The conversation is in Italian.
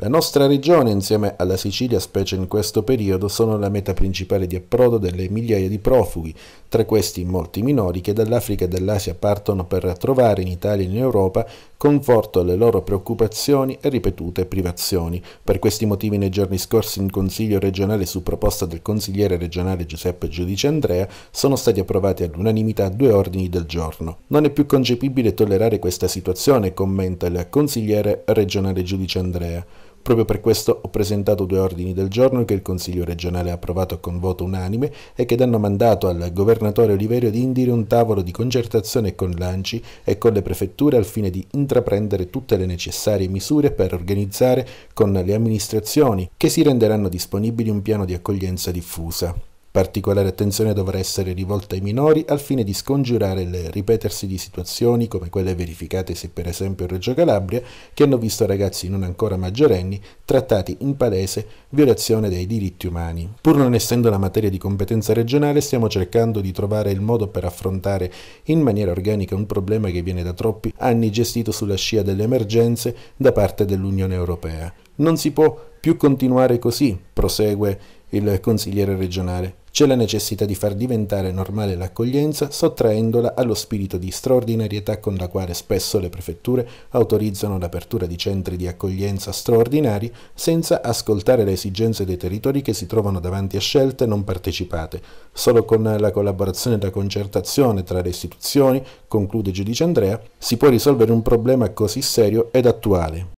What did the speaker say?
La nostra regione, insieme alla Sicilia, specie in questo periodo, sono la meta principale di approdo delle migliaia di profughi, tra questi molti minori che dall'Africa e dall'Asia partono per trovare in Italia e in Europa Conforto alle loro preoccupazioni e ripetute privazioni. Per questi motivi nei giorni scorsi in Consiglio regionale su proposta del consigliere regionale Giuseppe Giudice Andrea sono stati approvati all'unanimità due ordini del giorno. Non è più concepibile tollerare questa situazione, commenta il consigliere regionale Giudice Andrea. Proprio per questo ho presentato due ordini del giorno che il Consiglio regionale ha approvato con voto unanime e che danno mandato al governatore Oliverio di indire un tavolo di concertazione con l'ANCI e con le prefetture al fine di intraprendere tutte le necessarie misure per organizzare con le amministrazioni che si renderanno disponibili un piano di accoglienza diffusa. Particolare attenzione dovrà essere rivolta ai minori al fine di scongiurare il ripetersi di situazioni come quelle verificatesi per esempio in Reggio Calabria, che hanno visto ragazzi non ancora maggiorenni trattati in palese violazione dei diritti umani. Pur non essendo la materia di competenza regionale, stiamo cercando di trovare il modo per affrontare in maniera organica un problema che viene da troppi anni gestito sulla scia delle emergenze da parte dell'Unione Europea. Non si può più continuare così, prosegue il consigliere regionale c'è la necessità di far diventare normale l'accoglienza sottraendola allo spirito di straordinarietà con la quale spesso le prefetture autorizzano l'apertura di centri di accoglienza straordinari senza ascoltare le esigenze dei territori che si trovano davanti a scelte non partecipate. Solo con la collaborazione e la concertazione tra le istituzioni, conclude giudice Andrea, si può risolvere un problema così serio ed attuale.